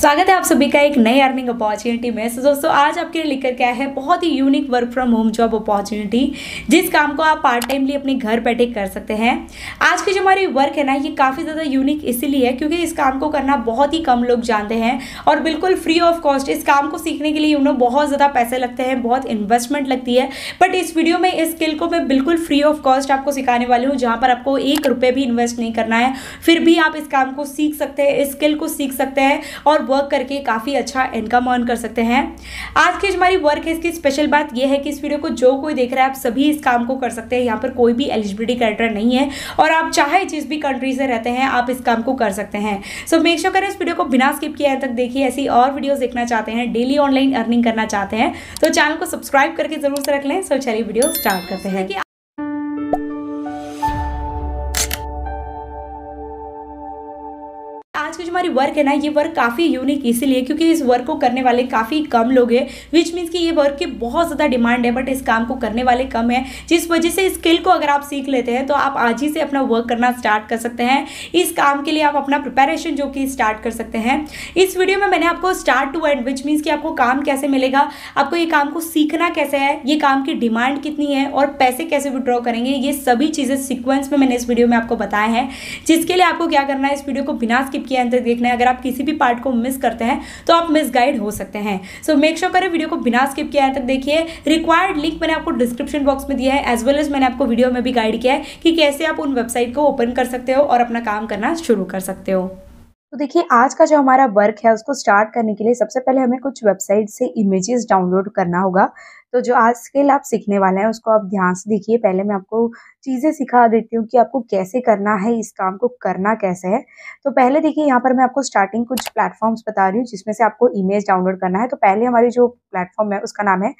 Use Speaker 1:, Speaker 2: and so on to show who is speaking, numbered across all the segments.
Speaker 1: स्वागत है आप सभी का एक नई अर्निंग अपॉर्चुनिटी में सो दोस्तों आज आपके लिए लेकर क्या है बहुत ही unique work from home job opportunity जिस काम को आप पार्ट टाइमली अपने घर बैठे कर सकते हैं आज की जो हमारी वर्क है ना ये काफ़ी ज़्यादा यूनिक इसीलिए है क्योंकि इस काम को करना बहुत ही कम लोग जानते हैं और बिल्कुल फ्री ऑफ कॉस्ट इस काम को सीखने के लिए उन्हें बहुत ज़्यादा पैसे लगते हैं बहुत इन्वेस्टमेंट लगती है बट इस वीडियो में इस स्किल को मैं बिल्कुल फ्री ऑफ कॉस्ट आपको सिखाने वाली हूँ जहाँ पर आपको एक रुपये भी इन्वेस्ट नहीं करना है फिर भी आप इस काम को सीख सकते हैं इस स्किल को सीख सकते हैं और वर्क करके काफ़ी अच्छा इनकम अर्न कर सकते हैं आज की हमारी वर्क है इसकी स्पेशल बात यह है कि इस वीडियो को जो कोई देख रहा है आप सभी इस काम को कर सकते हैं यहाँ पर कोई भी एलिजिबिलिटी क्राइटेरिया नहीं है और आप चाहे जिस भी कंट्री से रहते हैं आप इस काम को कर सकते हैं सो मेक श्योर करें इस वीडियो को बिना स्किप किए तक देखिए ऐसी और वीडियोस देखना चाहते हैं डेली ऑनलाइन अर्निंग करना चाहते हैं तो चैनल को सब्सक्राइब करके जरूर से रख लें सो चलिए वीडियो स्टार्ट करते हैं हमारी वर्क है ना ये वर्क काफ़ी यूनिक इसीलिए क्योंकि इस वर्क को करने वाले काफ़ी कम लोग हैं विच मीन्स कि ये वर्क की बहुत ज़्यादा डिमांड है बट इस काम को करने वाले कम है जिस वजह से स्किल को अगर आप सीख लेते हैं तो आप आज ही से अपना वर्क करना स्टार्ट कर सकते हैं इस काम के लिए आप अपना प्रिपेरेशन जो कि स्टार्ट कर सकते हैं इस वीडियो में मैंने आपको start to end which means कि आपको काम कैसे मिलेगा आपको ये काम को सीखना कैसे है ये काम की डिमांड कितनी है और पैसे कैसे विड्रॉ करेंगे ये सभी चीज़ें सिक्वेंस में मैंने इस वीडियो में आपको बताया है जिसके लिए आपको क्या करना है इस वीडियो को बिना स्किप किया अंदर से देखना है अगर आप किसी भी पार्ट को मिस करते हैं तो आप मिस गाइड हो सकते हैं सो मेक श्योर करें वीडियो को बिना स्किप किया है तक देखिए रिक्वायर्ड लिंक मैंने आपको डिस्क्रिप्शन बॉक्स में दिया है एज वेल एज मैंने आपको वीडियो में भी गाइड किया है कि कैसे आप उन वेबसाइट को ओपन कर सकते हो और अपना काम करना शुरू कर सकते हो
Speaker 2: तो देखिए आज का जो हमारा वर्क है उसको स्टार्ट करने के लिए सबसे पहले हमें कुछ वेबसाइट से इमेजेस डाउनलोड करना होगा तो जो आज स्किल आप सीखने वाले हैं उसको आप ध्यान से देखिए पहले मैं आपको चीज़ें सिखा देती हूँ कि आपको कैसे करना है इस काम को करना कैसे है तो पहले देखिए यहाँ पर मैं आपको स्टार्टिंग कुछ प्लेटफॉर्म्स बता रही हूँ जिसमें से आपको इमेज डाउनलोड करना है तो पहले हमारी जो प्लेटफॉर्म है उसका नाम है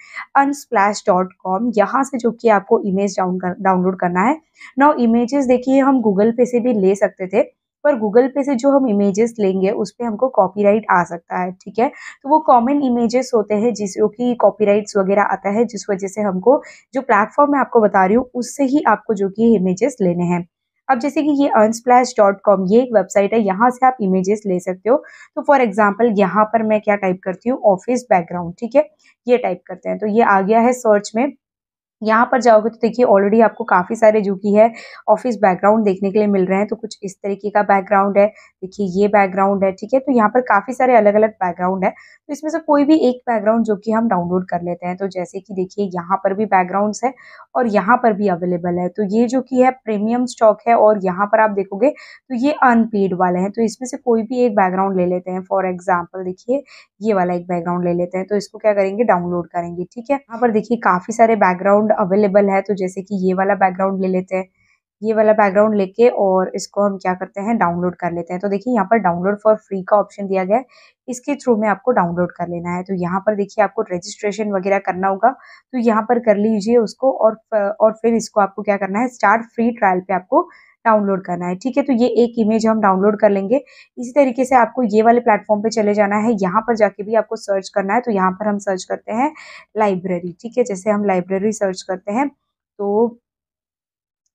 Speaker 2: अनस्प्लैश डॉट कॉम यहाँ से जो कि आपको इमेज डाउन कर, डाउनलोड करना है नौ इमेजेस देखिए हम गूगल पे से भी ले सकते थे पर गूगल पे से जो हम इमेजेस लेंगे उस पर हमको कॉपीराइट आ सकता है ठीक है तो वो कॉमन इमेजेस होते हैं जिसको कि कॉपीराइट्स वगैरह आता है जिस वजह से हमको जो प्लेटफॉर्म मैं आपको बता रही हूँ उससे ही आपको जो कि इमेजेस लेने हैं अब जैसे कि ये अनस्प्लैश डॉट कॉम ये एक वेबसाइट है यहाँ से आप इमेजेस ले सकते हो तो फॉर एग्जाम्पल यहाँ पर मैं क्या टाइप करती हूँ ऑफिस बैकग्राउंड ठीक है ये टाइप करते हैं तो ये आ गया है सर्च में यहाँ पर जाओगे तो देखिए ऑलरेडी आपको काफ़ी सारे जो की है ऑफिस बैकग्राउंड देखने के लिए मिल रहे हैं तो कुछ इस तरीके का बैकग्राउंड है देखिए ये बैकग्राउंड है ठीक है तो यहाँ पर काफ़ी सारे अलग अलग बैकग्राउंड है तो इसमें से कोई भी एक बैकग्राउंड जो कि हम डाउनलोड कर लेते हैं तो जैसे कि देखिए यहाँ पर भी बैकग्राउंड है और यहाँ पर भी अवेलेबल है तो ये जो कि है प्रीमियम स्टॉक है और यहाँ पर आप देखोगे तो ये अनपेड वाले हैं तो इसमें से कोई भी एक बैकग्राउंड ले लेते हैं फॉर एग्जाम्पल देखिए ये वाला एक बैकग्राउंड ले लेते हैं तो इसको क्या करेंगे डाउनलोड करेंगे ठीक है यहाँ पर देखिए काफ़ी सारे बैकग्राउंड बैकग्राउंड अवेलेबल है तो जैसे कि ये वाला बैकग्राउंड ले लेते हैं ये वाला बैकग्राउंड लेके और इसको हम क्या करते हैं डाउनलोड कर लेते हैं तो देखिए यहाँ पर डाउनलोड फॉर फ्री का ऑप्शन दिया गया है इसके थ्रू में आपको डाउनलोड कर लेना है तो यहाँ पर देखिए आपको रजिस्ट्रेशन वगैरह करना होगा तो यहाँ पर कर लीजिए उसको और और फिर इसको आपको क्या करना है स्टार्ट फ्री ट्रायल पे आपको डाउनलोड करना है ठीक है तो ये एक इमेज हम डाउनलोड कर लेंगे इसी तरीके से आपको ये वाले प्लेटफॉर्म पे चले जाना है यहाँ पर जाके भी आपको सर्च करना है तो यहाँ पर हम सर्च करते हैं लाइब्रेरी ठीक है जैसे हम लाइब्रेरी सर्च करते हैं तो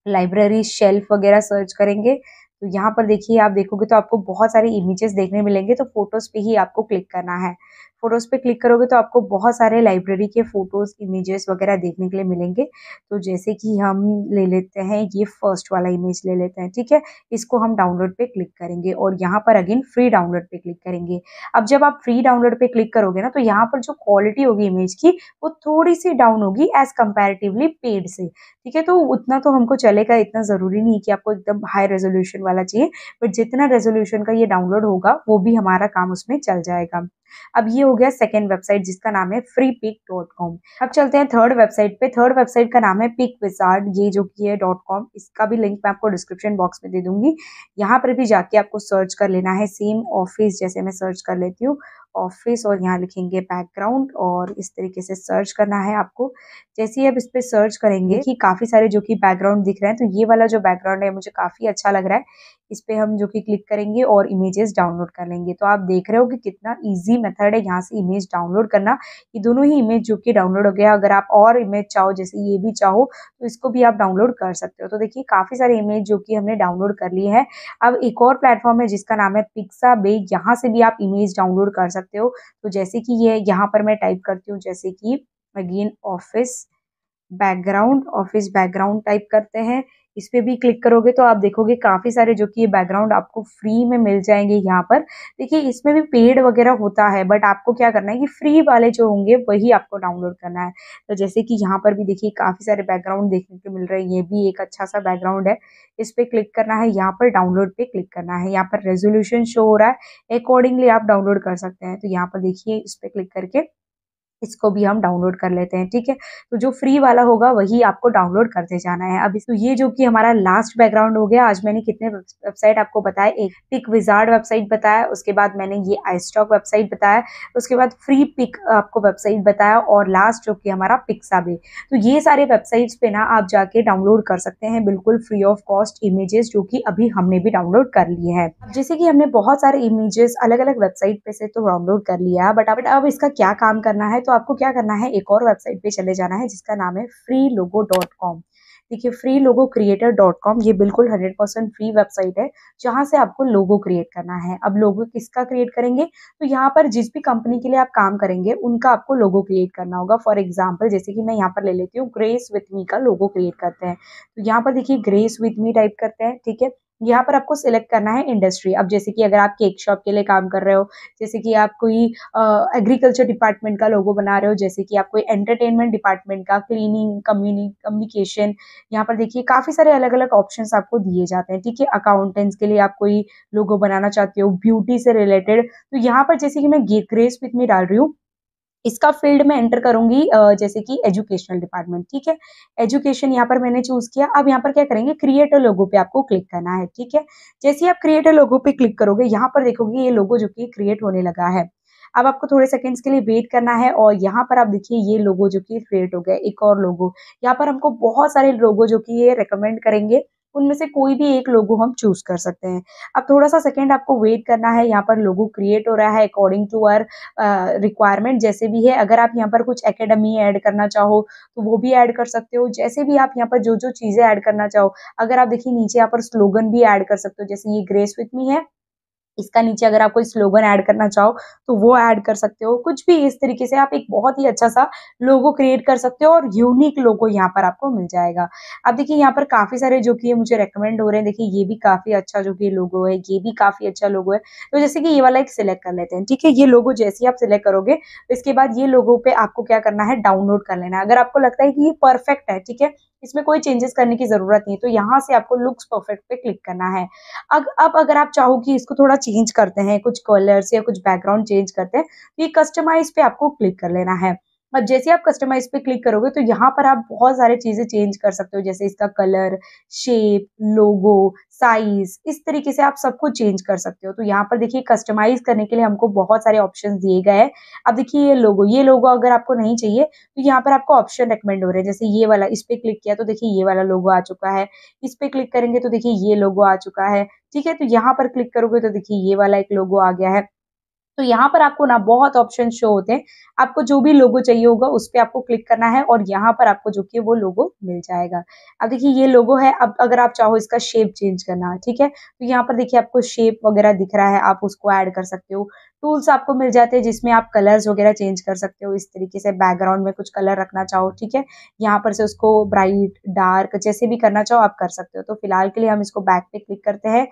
Speaker 2: लाइब्रेरी शेल्फ वगैरह सर्च करेंगे तो यहाँ पर देखिए आप देखोगे तो आपको बहुत सारे इमेजेस देखने मिलेंगे तो फोटोज़ पे ही आपको क्लिक करना है फोटोज़ पे क्लिक करोगे तो आपको बहुत सारे लाइब्रेरी के फ़ोटोज़ इमेजेस वगैरह देखने के लिए मिलेंगे तो जैसे कि हम ले लेते हैं ये फर्स्ट वाला इमेज ले लेते हैं ठीक है इसको हम डाउनलोड पे क्लिक करेंगे और यहाँ पर अगेन फ्री डाउनलोड पे क्लिक करेंगे अब जब आप फ्री डाउनलोड पे क्लिक करोगे ना तो यहाँ पर जो क्वालिटी होगी इमेज की वो थोड़ी सी डाउन होगी एज कंपेरेटिवली पेड से ठीक है तो उतना तो हमको चलेगा इतना ज़रूरी नहीं कि आपको एकदम हाई रेजोल्यूशन वाला चाहिए बट जितना रेजोल्यूशन का ये डाउनलोड होगा वो भी हमारा काम उसमें चल जाएगा अब ये हो गया सेकेंड वेबसाइट जिसका नाम है फ्री पिक डॉट कॉम अब चलते हैं थर्ड वेबसाइट पे थर्ड वेबसाइट का नाम है पिक विजार्ड ये जो की है डॉट कॉम इसका भी लिंक मैं आपको डिस्क्रिप्शन बॉक्स में दे दूंगी यहाँ पर भी जाके आपको सर्च कर लेना है सेम ऑफिस जैसे मैं सर्च कर लेती हूँ ऑफिस और यहाँ लिखेंगे बैकग्राउंड और इस तरीके से सर्च करना है आपको जैसे ही आप इस पर सर्च करेंगे कि काफ़ी सारे जो कि बैकग्राउंड दिख रहे हैं तो ये वाला जो बैकग्राउंड है मुझे काफ़ी अच्छा लग रहा है इस पर हम जो कि क्लिक करेंगे और इमेजेस डाउनलोड कर लेंगे तो आप देख रहे हो कि कितना ईजी मेथड है यहाँ से इमेज डाउनलोड करना ये दोनों ही इमेज जो कि डाउनलोड हो गया अगर आप और इमेज चाहो जैसे ये भी चाहो तो इसको भी आप डाउनलोड कर सकते हो तो देखिए काफ़ी सारे इमेज जो कि हमने डाउनलोड कर लिए है अब एक और प्लेटफॉर्म है जिसका नाम है पिक्सा बे यहाँ से भी आप इमेज डाउनलोड कर सकते सकते हो तो जैसे कि ये यहाँ पर मैं टाइप करती हूँ जैसे कि again office background office background type करते हैं इस पर भी क्लिक करोगे तो आप देखोगे काफ़ी सारे जो कि ये बैकग्राउंड आपको फ्री में मिल जाएंगे यहाँ पर देखिए इसमें भी पेड वगैरह होता है बट आपको क्या करना है कि फ्री वाले जो होंगे वही आपको डाउनलोड करना है तो जैसे कि यहाँ पर भी देखिए काफ़ी सारे बैकग्राउंड देखने को मिल रहे हैं ये भी एक अच्छा सा बैकग्राउंड है इस पर क्लिक करना है यहाँ पर डाउनलोड पे क्लिक करना है यहाँ पर रेजोल्यूशन शो हो रहा है अकॉर्डिंगली आप डाउनलोड कर सकते हैं तो यहाँ पर देखिए इस पर क्लिक करके इसको भी हम डाउनलोड कर लेते हैं ठीक है तो जो फ्री वाला होगा वही आपको डाउनलोड करते जाना है अब तो ये जो कि हमारा लास्ट बैकग्राउंड हो गया आज मैंने कितने वेबसाइट आपको बताया एक पिक विजार्ड वेबसाइट बताया उसके बाद मैंने ये आई स्टॉक वेबसाइट बताया उसके बाद फ्री पिक आपको वेबसाइट बताया और लास्ट जो कि हमारा भी तो ये सारे वेबसाइट्स पे ना आप जाके डाउनलोड कर सकते हैं बिल्कुल फ्री ऑफ कॉस्ट इमेजेस जो कि अभी हमने भी डाउनलोड कर लिए हैं जैसे कि हमने बहुत सारे इमेजेस अलग अलग वेबसाइट पे से तो डाउनलोड कर लिया है बट अब इसका क्या काम करना है तो आपको क्या करना है एक और वेबसाइट पे चले जाना है जिसका नाम है फ्री लोगो डॉट कॉम देखिए free logo creator dot com ये बिल्कुल हंड्रेड परसेंट फ्री वेबसाइट है जहाँ से आपको लोगो क्रिएट करना है अब लोगो किसका क्रिएट करेंगे तो यहाँ पर जिस भी कंपनी के लिए आप काम करेंगे उनका आपको लोगो क्रिएट करना होगा फॉर एग्जाम्पल जैसे कि मैं यहाँ पर ले लेती हूँ ग्रेस विथ मी का लोगो क्रिएट करते हैं तो यहाँ पर देखिए ग्रेस विथ मी टाइप करते हैं ठीक है यहाँ पर आपको सिलेक्ट करना है इंडस्ट्री अब जैसे कि अगर आप केक शॉप के लिए काम कर रहे हो जैसे कि आप कोई एग्रीकल्चर डिपार्टमेंट का लोगो बना रहे हो जैसे कि आप कोई एंटरटेनमेंट डिपार्टमेंट का क्लीनिंग कम्युनिकेशन यहाँ पर देखिए काफ़ी सारे अलग अलग ऑप्शंस आपको दिए जाते हैं ठीक है अकाउंटेंट्स के लिए आप कोई लोगो बनाना चाहते हो ब्यूटी से रिलेटेड तो यहाँ पर जैसे कि मैं ग्रेस विथ में डाल रही हूँ इसका फील्ड में एंटर करूंगी जैसे कि एजुकेशनल डिपार्टमेंट ठीक है एजुकेशन यहाँ पर मैंने चूज किया अब यहाँ पर क्या करेंगे क्रिएटर लोगो पे आपको क्लिक करना है ठीक है जैसे आप क्रिएटर लोगो पे क्लिक करोगे यहाँ पर देखोगे ये लोगो जो कि क्रिएट होने लगा है अब आपको थोड़े सेकंड्स के लिए वेट करना है और यहाँ पर आप देखिए ये लोगो जो कि क्रिएट हो गया एक और लोगो यहाँ पर हमको बहुत सारे लोगो जो कि ये रिकमेंड करेंगे उनमें से कोई भी एक लोगो हम चूज कर सकते हैं अब थोड़ा सा सेकेंड आपको वेट करना है यहाँ पर लोगो क्रिएट हो रहा है अकॉर्डिंग टू आर रिक्वायरमेंट जैसे भी है अगर आप यहाँ पर कुछ एकेडमी ऐड करना चाहो तो वो भी ऐड कर सकते हो जैसे भी आप यहाँ पर जो जो चीज़ें ऐड करना चाहो अगर आप देखिए नीचे यहाँ पर स्लोगन भी ऐड कर सकते हो जैसे ये ग्रेस विथ मी है इसका नीचे अगर आप कोई स्लोगन ऐड करना चाहो तो वो ऐड कर सकते हो कुछ भी इस तरीके से आप एक बहुत ही अच्छा सा लोगो क्रिएट कर सकते हो और यूनिक लोगो यहाँ पर आपको मिल जाएगा अब देखिए यहाँ पर काफी सारे जो कि मुझे रेकमेंड हो रहे हैं देखिए ये भी काफी अच्छा जो कि लोगो है ये भी काफी अच्छा लोगो है तो जैसे कि ये वाला एक सिलेक्ट कर लेते हैं ठीक है ये लोगो जैसे ही आप सिलेक्ट करोगे तो इसके बाद ये लोगो पे आपको क्या करना है डाउनलोड कर लेना है अगर आपको लगता है कि ये परफेक्ट है ठीक है इसमें कोई चेंजेस करने की ज़रूरत नहीं तो यहाँ से आपको लुक्स परफेक्ट पे क्लिक करना है अग, अब अगर आप चाहो कि इसको थोड़ा चेंज करते हैं कुछ कलर्स या कुछ बैकग्राउंड चेंज करते हैं तो ये कस्टमाइज पे आपको क्लिक कर लेना है और जैसे आप कस्टमाइज पे क्लिक करोगे तो यहाँ पर आप बहुत सारे चीज़ें चेंज कर सकते हो जैसे इसका कलर शेप लोगो साइज इस तरीके से आप सबको चेंज कर सकते हो तो यहाँ पर देखिए कस्टमाइज करने के लिए हमको बहुत सारे ऑप्शन दिए गए हैं अब देखिए ये लोगो ये लोगो अगर आपको नहीं चाहिए तो यहाँ पर आपको ऑप्शन रिकमेंड हो रहे हैं जैसे ये वाला इस पर क्लिक किया तो देखिए ये वाला लोगो आ चुका है इस पर क्लिक करेंगे तो देखिए ये लोगो आ चुका है ठीक है तो यहाँ पर क्लिक करोगे तो देखिए ये वाला एक लोगो आ गया है तो यहाँ पर आपको ना बहुत ऑप्शन शो होते हैं आपको जो भी लोगो चाहिए होगा उस पर आपको क्लिक करना है और यहाँ पर आपको जो कि वो लोगो मिल जाएगा अब देखिए ये लोगो है अब अगर आप चाहो इसका शेप चेंज करना ठीक है तो यहाँ पर देखिए आपको शेप वगैरह दिख रहा है आप उसको ऐड कर सकते हो टूल्स आपको मिल जाते हैं जिसमें आप कलर्स वगैरह चेंज कर सकते हो इस तरीके से बैकग्राउंड में कुछ कलर रखना चाहो ठीक है यहाँ पर से उसको ब्राइट डार्क जैसे भी करना चाहो आप कर सकते हो तो फिलहाल के लिए हम इसको बैक पे क्लिक करते हैं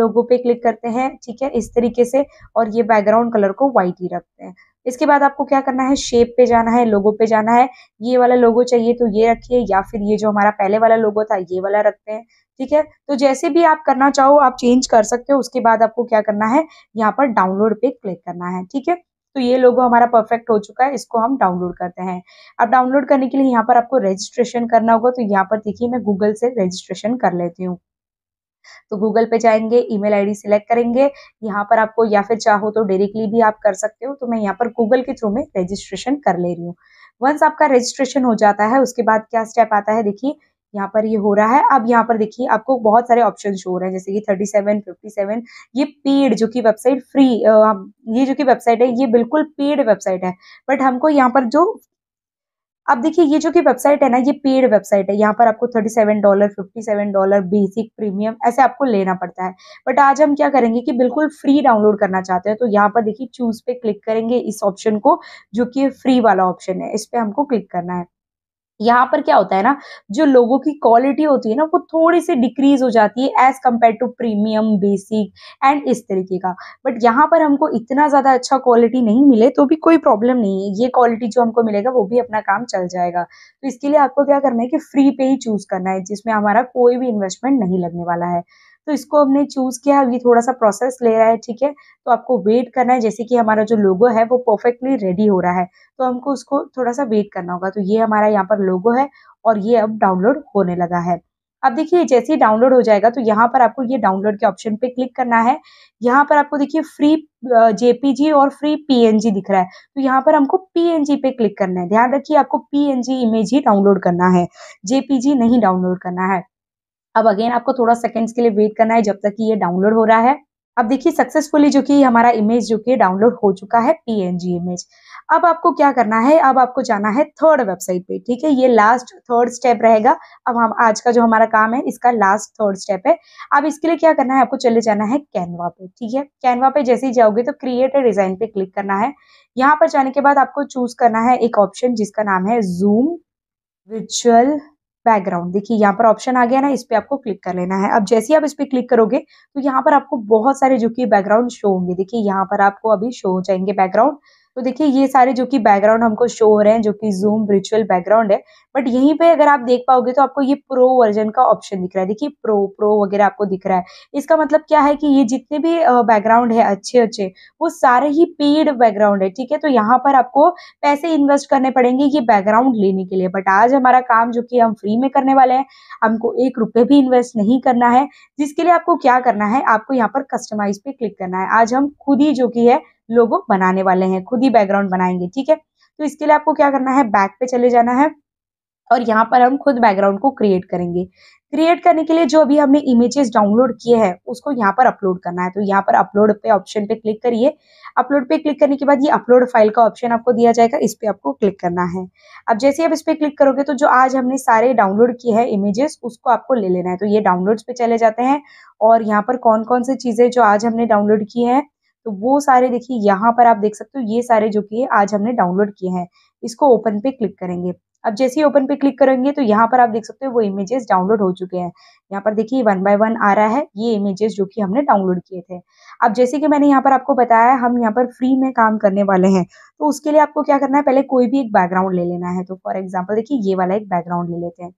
Speaker 2: लोगो पे क्लिक करते हैं ठीक है इस तरीके से और ये बैकग्राउंड कलर को व्हाइट ही रखते हैं इसके बाद आपको क्या करना है शेप पे जाना है लोगो पे जाना है ये वाला लोगो चाहिए तो ये रखिए या फिर ये जो हमारा पहले वाला लोगो था ये वाला रखते हैं ठीक है तो जैसे भी आप करना चाहो आप चेंज कर सकते हो उसके बाद आपको क्या करना है यहाँ पर डाउनलोड पे क्लिक करना है ठीक है तो ये लोगो हमारा परफेक्ट हो चुका है इसको हम डाउनलोड करते हैं अब डाउनलोड करने के लिए यहाँ पर आपको रजिस्ट्रेशन करना होगा तो यहाँ पर देखिए मैं गूगल से रजिस्ट्रेशन कर लेती हूँ तो गूगल पे जाएंगे ईमेल आईडी सिलेक्ट करेंगे यहाँ पर आपको या फिर चाहो तो डायरेक्टली भी आप कर सकते हो तो मैं यहाँ पर गूगल के थ्रू में रजिस्ट्रेशन कर ले रही हूँ वंस आपका रजिस्ट्रेशन हो जाता है उसके बाद क्या स्टेप आता है देखिए यहाँ पर ये हो रहा है अब यहाँ पर देखिए आपको बहुत सारे ऑप्शन शो हो रहे हैं जैसे कि थर्टी सेवन फिफ्टी सेवन ये पेड जो कि वेबसाइट फ्री ये जो कि वेबसाइट है ये बिल्कुल पेड वेबसाइट है बट हमको यहाँ पर जो अब देखिए ये जो कि वेबसाइट है ना ये पेड वेबसाइट है यहाँ पर आपको thirty seven dollar fifty seven dollar basic premium ऐसे आपको लेना पड़ता है बट आज हम क्या करेंगे कि बिल्कुल फ्री डाउनलोड करना चाहते हैं तो यहाँ पर देखिए चूज पे क्लिक करेंगे इस ऑप्शन को जो कि फ्री वाला ऑप्शन है इस पर हमको क्लिक करना है यहाँ पर क्या होता है ना जो लोगों की क्वालिटी होती है ना वो थोड़ी सी डिक्रीज हो जाती है as compare to premium basic and इस तरीके का बट यहाँ पर हमको इतना ज़्यादा अच्छा क्वालिटी नहीं मिले तो भी कोई प्रॉब्लम नहीं है ये क्वालिटी जो हमको मिलेगा वो भी अपना काम चल जाएगा तो इसके लिए आपको क्या करना है कि फ्री पे ही चूज़ करना है जिसमें हमारा कोई भी इन्वेस्टमेंट नहीं लगने वाला है तो इसको हमने चूज किया ये थोड़ा सा प्रोसेस ले रहा है ठीक है तो आपको वेट करना है जैसे कि हमारा जो लोगो है वो परफेक्टली रेडी हो रहा है तो हमको उसको थोड़ा सा वेट करना होगा तो ये हमारा यहाँ पर लोगो है और ये अब डाउनलोड होने लगा है अब देखिए जैसे ही डाउनलोड हो जाएगा तो यहाँ पर आपको ये डाउनलोड के ऑप्शन पे क्लिक करना है यहाँ पर आपको देखिए फ्री जेपीजी और फ्री पीएनजी दिख रहा है तो यहाँ पर हमको पीएनजी पे क्लिक करना है ध्यान रखिए आपको पीएनजी इमेज ही डाउनलोड करना है जेपीजी नहीं डाउनलोड करना है अब अगेन आपको थोड़ा सेकेंड्स के लिए वेट करना है जब तक कि ये डाउनलोड हो रहा है अब देखिए सक्सेसफुली जो कि हमारा इमेज जो कि डाउनलोड हो चुका है पीएनजी इमेज अब आपको क्या करना है अब आपको जाना है थर्ड वेबसाइट पे ठीक है ये लास्ट थर्ड स्टेप रहेगा अब हम आज का जो हमारा काम है इसका लास्ट थर्ड स्टेप है अब इसके लिए क्या करना है आपको चले जाना है कैनवा पे ठीक है कैनवा पे जैसे ही जाओगे तो क्रिएट डिजाइन पे क्लिक करना है यहाँ पर जाने के बाद आपको चूज करना है एक ऑप्शन जिसका नाम है जूम विचुअल बैकग्राउंड देखिए यहाँ पर ऑप्शन आ गया ना इस पर आपको क्लिक कर लेना है अब जैसे ही आप इस पर क्लिक करोगे तो यहाँ पर आपको बहुत सारे जो कि बैकग्राउंड शो होंगे देखिए यहाँ पर आपको अभी शो हो जाएंगे बैकग्राउंड तो देखिए ये सारे जो कि बैकग्राउंड हमको शो हो रहे हैं जो कि जूम वर्चुअल बैकग्राउंड है बट यहीं पे अगर आप देख पाओगे तो आपको ये प्रो वर्जन का ऑप्शन दिख रहा है देखिए प्रो प्रो वगैरह आपको दिख रहा है इसका मतलब क्या है कि ये जितने भी बैकग्राउंड है अच्छे अच्छे वो सारे ही पेड बैकग्राउंड है ठीक है तो यहाँ पर आपको पैसे इन्वेस्ट करने पड़ेंगे ये बैकग्राउंड लेने के लिए बट आज हमारा काम जो कि हम फ्री में करने वाले हैं हमको एक रुपये भी इन्वेस्ट नहीं करना है जिसके लिए आपको क्या करना है आपको यहाँ पर कस्टमाइज पे क्लिक करना है आज हम खुद ही जो कि है लोगो बनाने वाले हैं खुद ही बैकग्राउंड बनाएंगे ठीक है तो इसके लिए आपको क्या करना है बैक पे चले जाना है और यहाँ पर हम खुद बैकग्राउंड को क्रिएट करेंगे क्रिएट करने के लिए जो अभी हमने इमेजेस डाउनलोड किए हैं उसको यहाँ पर अपलोड करना है तो यहाँ पर अपलोड पे ऑप्शन पे क्लिक करिए अपलोड पे क्लिक करने के बाद ये अपलोड फाइल का ऑप्शन आपको दिया जाएगा इस पर आपको क्लिक करना है अब जैसे आप इस पर क्लिक करोगे तो जो आज हमने सारे डाउनलोड किए हैं इमेजेस उसको आपको ले लेना है तो ये डाउनलोड्स पे चले जाते हैं और यहाँ पर कौन कौन सी चीज़ें जो आज हमने डाउनलोड की है तो वो सारे देखिए यहाँ पर आप देख सकते हो ये सारे जो कि आज हमने डाउनलोड किए हैं इसको ओपन पे क्लिक करेंगे अब जैसे ही ओपन पे क्लिक करेंगे तो यहाँ पर आप देख सकते हो वो इमेजेस डाउनलोड हो चुके हैं यहाँ पर देखिए वन बाय वन आ रहा है ये इमेजेस जो कि हमने डाउनलोड किए थे अब जैसे कि मैंने यहाँ पर आपको बताया हम यहाँ पर फ्री में काम करने वाले हैं तो उसके लिए आपको क्या करना है पहले कोई भी एक बैकग्राउंड ले लेना है तो फॉर एग्जाम्पल देखिए ये वाला एक बैकग्राउंड ले लेते हैं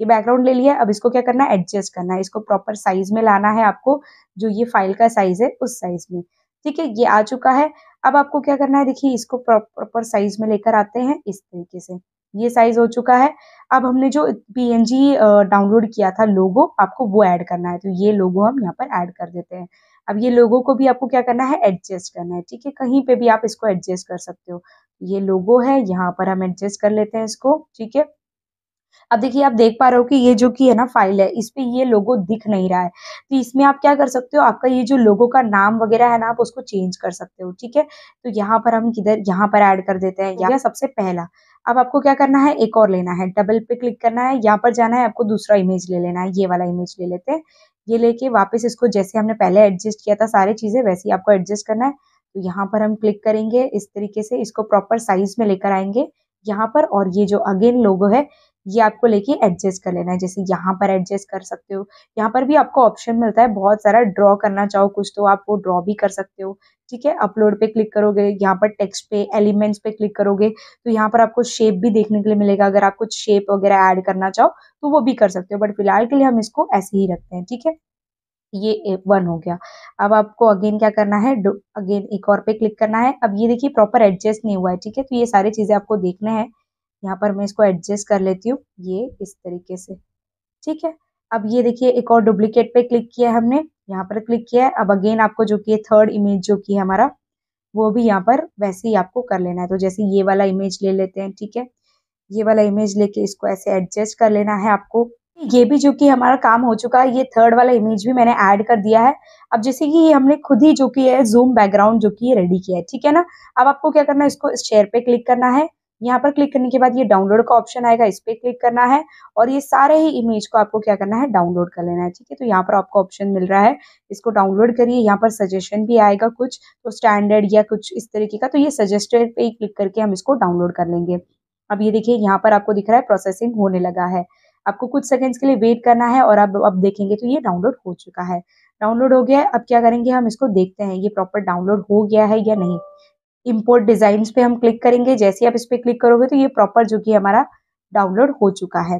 Speaker 2: ये बैकग्राउंड ले लिया अब इसको क्या करना है एडजस्ट करना है इसको प्रॉपर साइज में लाना है आपको जो ये फाइल का साइज है उस साइज में ठीक है ये आ चुका है अब आपको क्या करना है देखिए इसको प्रॉपर साइज में लेकर आते हैं इस तरीके से ये साइज हो चुका है अब हमने जो पी डाउनलोड किया था लोगो आपको वो ऐड करना है तो ये लोगो हम यहाँ पर ऐड कर देते हैं अब ये लोगो को भी आपको क्या करना है एडजस्ट करना है ठीक है कहीं पे भी आप इसको एडजस्ट कर सकते हो ये लोगो है यहाँ पर हम एडजस्ट कर लेते हैं इसको ठीक है अब देखिए आप देख पा रहे हो कि ये जो की है ना फाइल है इस ये लोगो दिख नहीं रहा है तो इसमें आप क्या कर सकते हो आपका ये जो लोगो का नाम वगैरह है ना आप उसको चेंज कर सकते हो ठीक है तो यहाँ पर हम किधर यहाँ पर ऐड कर देते हैं या सबसे पहला अब आपको क्या करना है एक और लेना है डबल पे क्लिक करना है यहाँ पर जाना है आपको दूसरा इमेज ले लेना है ये वाला इमेज ले लेते हैं ये लेके वापस इसको जैसे हमने पहले एडजस्ट किया था सारी चीज़ें वैसे ही आपको एडजस्ट करना है तो यहाँ पर हम क्लिक करेंगे इस तरीके से इसको प्रॉपर साइज में लेकर आएंगे यहाँ पर और ये जो अगेन लोगो है ये आपको लेके एडजस्ट कर लेना है जैसे यहाँ पर एडजस्ट कर सकते हो यहाँ पर भी आपको ऑप्शन मिलता है बहुत सारा ड्रॉ करना चाहो कुछ तो आप वो ड्रॉ भी कर सकते हो ठीक है अपलोड पे क्लिक करोगे यहाँ पर टेक्स्ट पे एलिमेंट्स पे क्लिक करोगे तो यहाँ पर आपको शेप भी देखने के लिए मिलेगा अगर आप कुछ शेप वगैरह ऐड करना चाहो तो वो भी कर सकते हो बट फिलहाल के लिए हम इसको ऐसे ही रखते हैं ठीक है ये वन हो गया अब आपको अगेन क्या करना है अगेन एक और पे क्लिक करना है अब ये देखिए प्रॉपर एडजस्ट नहीं हुआ है ठीक है तो ये सारी चीज़ें आपको देखना है यहाँ पर मैं इसको एडजस्ट कर लेती हूँ ये इस तरीके से ठीक है अब ये देखिए एक और डुप्लीकेट पे क्लिक किया है हमने यहाँ पर क्लिक किया है अब अगेन आपको जो कि थर्ड इमेज जो कि हमारा वो भी यहाँ पर वैसे ही आपको कर लेना है तो जैसे ये वाला इमेज ले लेते हैं ठीक है ये वाला इमेज लेके इसको ऐसे एडजस्ट कर लेना है आपको ये भी जो कि हमारा काम हो चुका है ये थर्ड वाला इमेज भी मैंने ऐड कर दिया है अब जैसे कि ये हमने खुद ही जो कि है जूम बैकग्राउंड जो कि रेडी किया है ठीक है ना अब आपको क्या करना है इसको शेयर पे क्लिक करना है यहाँ पर क्लिक करने के बाद ये डाउनलोड का ऑप्शन आएगा इस पर क्लिक करना है और ये सारे ही इमेज को आपको क्या करना है डाउनलोड कर लेना है ठीक है तो यहाँ पर आपको ऑप्शन मिल रहा है इसको डाउनलोड करिए यहाँ पर सजेशन भी आएगा कुछ तो स्टैंडर्ड या कुछ इस तरीके का तो ये सजेस्टेड पे क्लिक करके हम इसको डाउनलोड कर लेंगे अब ये देखिए यहाँ पर आपको दिख रहा है प्रोसेसिंग होने लगा है आपको कुछ सेकेंड्स के लिए वेट करना है और अब अब देखेंगे तो ये डाउनलोड हो चुका है डाउनलोड हो गया है अब क्या करेंगे हम इसको देखते हैं ये प्रॉपर डाउनलोड हो गया है या नहीं इम्पोर्ट डिजाइन पे हम क्लिक करेंगे जैसे आप इस पर क्लिक करोगे तो ये प्रॉपर जो कि हमारा डाउनलोड हो चुका है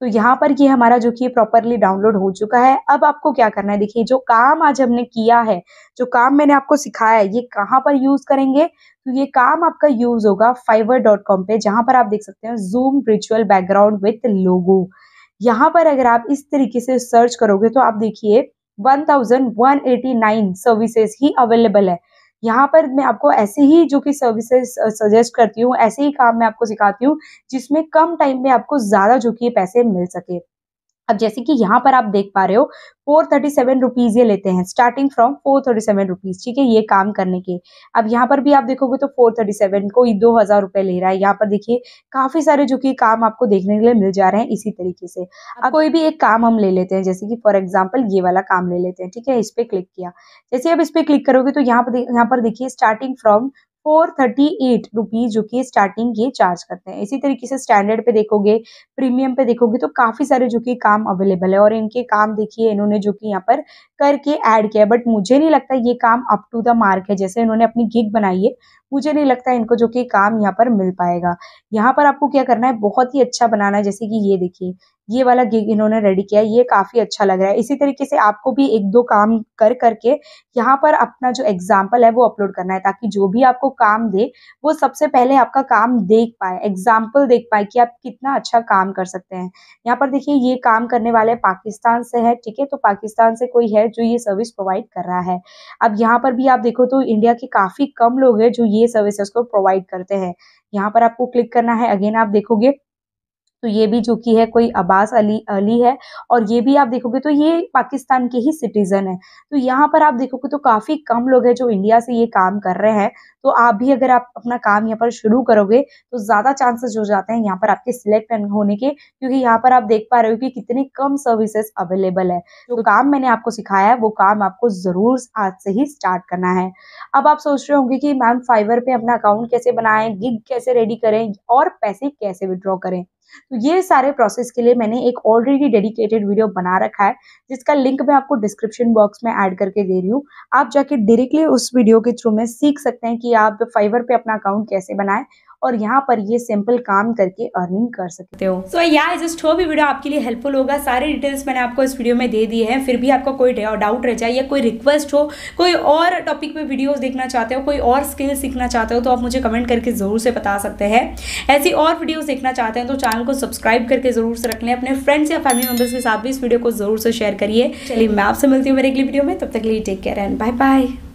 Speaker 2: तो यहाँ पर ये हमारा जो कि प्रॉपरली डाउनलोड हो चुका है अब आपको क्या करना है देखिए जो काम आज हमने किया है जो काम मैंने आपको सिखाया है ये कहाँ पर यूज करेंगे तो ये काम आपका यूज होगा फाइवर डॉट कॉम पे जहां पर आप देख सकते हैं Zoom virtual background with logo यहाँ पर अगर आप इस तरीके से सर्च करोगे तो आप देखिए वन सर्विसेज ही अवेलेबल है यहाँ पर मैं आपको ऐसे ही जो कि सर्विसेज सजेस्ट करती हूँ ऐसे ही काम मैं आपको सिखाती हूँ जिसमें कम टाइम में आपको ज़्यादा जो कि पैसे मिल सके अब जैसे कि यहाँ पर आप देख पा रहे हो फोर थर्टी सेवन रुपीज ये लेते हैं starting from four thirty seven rupees ठीक है ये काम करने के अब यहाँ पर भी आप देखोगे तो फोर थर्टी सेवन कोई दो हजार रुपए ले रहा है यहाँ पर देखिए काफी सारे जो कि काम आपको देखने के लिए मिल जा रहे हैं इसी तरीके से अब कोई भी एक काम हम ले लेते हैं जैसे कि फॉर एग्जाम्पल ये वाला काम ले लेते हैं ठीक है इस पे क्लिक किया जैसे आप इस पे क्लिक करोगे तो यहाँ पर यहाँ पर देखिए starting from four thirty eight rupees जो कि स्टार्टिंग ये चार्ज करते हैं इसी तरीके से स्टैंडर्ड पे देखोगे प्रीमियम पे देखोगे तो काफ़ी सारे जो कि काम अवेलेबल है और इनके काम देखिए इन्होंने जो कि यहाँ पर करके ऐड किया बट मुझे नहीं लगता ये काम अप टू द मार्क है जैसे इन्होंने अपनी गिग बनाई है मुझे नहीं लगता इनको जो कि काम यहाँ पर मिल पाएगा यहाँ पर आपको क्या करना है बहुत ही अच्छा बनाना है जैसे कि ये देखिए ये वाला गिग इन्होंने रेडी किया ये काफ़ी अच्छा लग रहा है इसी तरीके से आपको भी एक दो काम कर करके यहाँ पर अपना जो एग्जाम्पल है वो अपलोड करना है ताकि जो भी आपको काम दे वो सबसे पहले आपका काम देख पाए एग्जाम्पल देख पाए कि आप कितना अच्छा काम कर सकते हैं यहाँ पर देखिए ये काम करने वाले पाकिस्तान से है ठीक है तो पाकिस्तान से कोई है जो ये सर्विस प्रोवाइड कर रहा है अब यहाँ पर भी आप देखो तो इंडिया के काफ़ी कम लोग हैं जो ये सर्विसेस को प्रोवाइड करते हैं यहाँ पर आपको क्लिक करना है अगेन आप देखोगे तो ये भी जो कि है कोई अब्बास अली अली है और ये भी आप देखोगे तो ये पाकिस्तान के ही सिटीज़न है तो यहाँ पर आप देखोगे तो काफ़ी कम लोग हैं जो इंडिया से ये काम कर रहे हैं तो आप भी अगर आप अपना काम यहाँ पर शुरू करोगे तो ज़्यादा चांसेस हो जाते हैं यहाँ पर आपके सिलेक्ट होने के क्योंकि यहाँ पर आप देख पा रहे हो कि कितने कम सर्विसेज अवेलेबल है जो तो काम मैंने आपको सिखाया है वो काम आपको ज़रूर आज से ही स्टार्ट करना है अब आप सोच रहे होंगे कि मैम फाइवर पे अपना अकाउंट कैसे बनाएं गिग कैसे रेडी करें और पैसे कैसे विड्रॉ करें तो ये सारे प्रोसेस के लिए मैंने एक ऑलरेडी डेडिकेटेड वीडियो बना रखा है जिसका लिंक मैं आपको डिस्क्रिप्शन बॉक्स में ऐड करके दे रही हूँ आप जाके डायरेक्टली उस वीडियो के थ्रू में सीख सकते हैं कि आप फाइवर पे अपना अकाउंट कैसे बनाएं और यहाँ पर ये सिंपल काम करके अर्निंग कर सकते हो सो
Speaker 1: या जस्ट हो भी वीडियो आपके लिए हेल्पफुल होगा सारे डिटेल्स मैंने आपको इस वीडियो में दे दिए है फिर भी आपका कोई डाउट रह जाए या कोई रिक्वेस्ट हो कोई और टॉपिक पे वीडियो देखना चाहते हो कोई और स्किल सीखना चाहते हो तो आप मुझे कमेंट करके ज़रूर से बता सकते हैं ऐसी और वीडियो देखना चाहते हैं तो चैनल को सब्सक्राइब करके ज़रूर से रख लें अपने फ्रेंड्स या फैमिली मेंबर्स के साथ भी इस वीडियो को ज़रूर से शेयर करिए चलिए मैं आपसे मिलती हूँ मेरे अगली वीडियो में तब तक लिए take care and bye bye